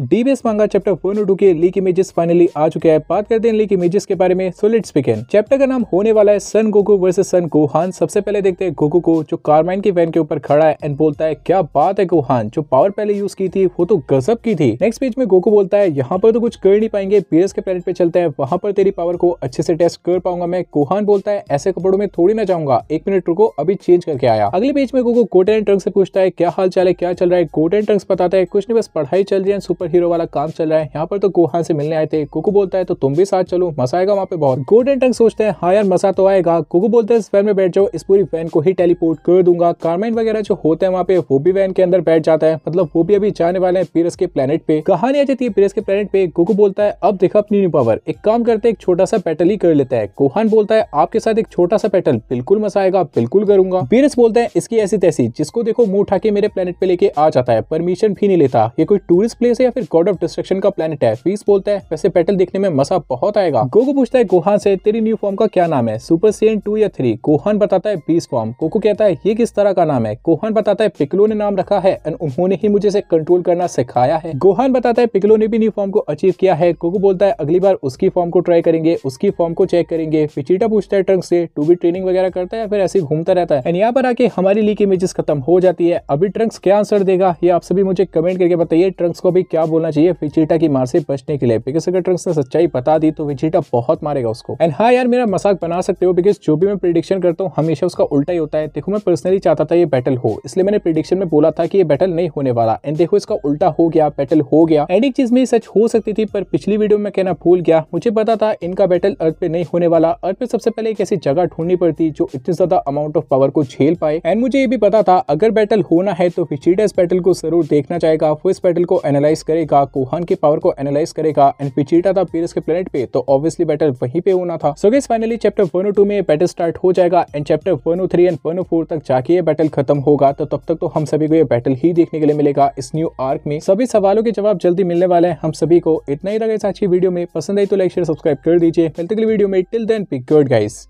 DBS मांगा chapter one two के leak images finally आ चुके हैं बात करते हैं लीक इमेजेस के बारे में सो लेट्स बिगिन चैप्टर का नाम होने वाला है Son Goku versus Son Gohan सबसे पहले देखते हैं गोकू को जो कारमाइन की वैन के ऊपर खड़ा है एंड बोलता है क्या बात है गोहान जो पावर पहले यूज की थी वो तो गजब की थी नेक्स्ट पेज में गोकू बोलता है यहाँ पर तो कुछ कर नहीं पाएंगे पीएस के प्लेनेट पे चलते हैं वहाँ पर तेरी पावर को अच्छे से टेस्ट कर पाऊंगा मैं गोहान बोलता है ऐसे कपड़ों में थोड़ी ना जाऊंगा एक मिनट रुको अभी चेंज करके आया अगले पेज में गोकू एंड ट्रंक से पूछता है क्या हाल चाल है क्या चल रहा है एंड ट्रंक्स बताता है कुछ नहीं बस पढ़ाई चल रही है सुपर हीरो वाला काम चल रहा है यहाँ पर तो गोहान से मिलने आए थे कुकु बोलता है तो तुम भी साथ चलो मसा आएगा वहाँ पे बहुत गोल्डन टंग सोचते हैं हाँ यार मसा तो आएगा कुकु बोलते हैं इस वैन में बैठ जाओ इस पूरी वैन को ही टेलीपोर्ट कर दूंगा कार्मेन वगैरह जो होते हैं वहाँ पे वो भी वैन के अंदर बैठ जाता है मतलब वो भी अभी जाने वाले हैं पीरस के प्लेनेट पे कहानी आ जाती है पीरस के प्लेनेट पे कुकू बोलता है अब देखा अपनी न्यू पावर एक काम करते एक छोटा सा बैटल ही कर लेता है गोहान बोलता है आपके साथ एक छोटा सा बैटल बिल्कुल मसा आएगा बिल्कुल करूंगा पीरस बोलते हैं इसकी ऐसी तैसी जिसको देखो मुंह उठा के मेरे प्लेनेट पे लेके आ जाता है परमिशन भी नहीं लेता ये कोई टूरिस्ट प्लेस है या फिर गॉड ऑफ डिस्ट्रक्शन का प्लेनेट है फीस बोलता है वैसे बैटल देखने में मसा बहुत आएगा गोगो पूछता है गोहान से तेरी न्यू फॉर्म का क्या नाम है सुपर सीएन टू या थ्री गोहान बताता है बीस फॉर्म कोको कहता है ये किस तरह का नाम है गोहान बताता है पिकलो ने नाम रखा है एंड उन्होंने ही मुझे इसे कंट्रोल करना सिखाया है गोहान बताता है पिकलो ने भी न्यू फॉर्म को अचीव किया है कोको बोलता है अगली बार उसकी फॉर्म को ट्राई करेंगे उसकी फॉर्म को चेक करेंगे फिचीटा पूछता है ट्रंक से टू भी ट्रेनिंग वगैरह करता है फिर ऐसे घूमता रहता है एंड यहाँ पर आके हमारी लीक इमेजेस खत्म हो जाती है अभी ट्रंक्स क्या आंसर देगा ये आप सभी मुझे कमेंट करके बताइए ट्रंक्स को अभी क्या क्या बोलना चाहिए विचीटा की मार से बचने के लिए बिकॉज अगर ट्रंक्स ने सच्चाई बता दी तो विचीटा बहुत मारेगा उसको एंड हाँ यार मेरा मसाक बना सकते हो बिकॉज जो भी मैं प्रिडिक्शन करता हूँ हमेशा उसका उल्टा ही होता है देखो मैं पर्सनली चाहता था ये बैटल हो इसलिए मैंने प्रिडिक्शन में बोला था कि ये बैटल नहीं होने वाला एंड देखो इसका उल्टा हो गया बैटल हो गया एंड एक चीज में सच हो सकती थी पर पिछली वीडियो में कहना भूल गया मुझे पता था इनका बैटल अर्थ पे नहीं होने वाला अर्थ पे सबसे पहले एक ऐसी जगह ढूंढनी पड़ती जो इतनी ज्यादा अमाउंट ऑफ पावर को झेल पाए एंड मुझे ये भी पता था अगर बैटल होना है तो विचीटा इस बैटल को जरूर देखना चाहेगा वो इस बैटल को एनालाइज करेगा कोहन के पावर को एनालाइज करेगा एंड पिचीटा था पीरस के प्लेनेट पे तो ऑब्वियसली बैटल वहीं पे होना था सो गाइस फाइनली चैप्टर 102 में बैटल स्टार्ट हो जाएगा एंड चैप्टर 103 एंड 104 तक जाके ये बैटल खत्म होगा तो तब तक तो हम सभी को ये बैटल ही देखने के लिए मिलेगा इस न्यू आर्क में सभी सवालों के जवाब जल्दी मिलने वाले हैं हम सभी को इतना ही लगा इस अच्छी वीडियो में पसंद आई तो लाइक शेयर सब्सक्राइब कर दीजिए मिलते अगली वीडियो में till then pick good guys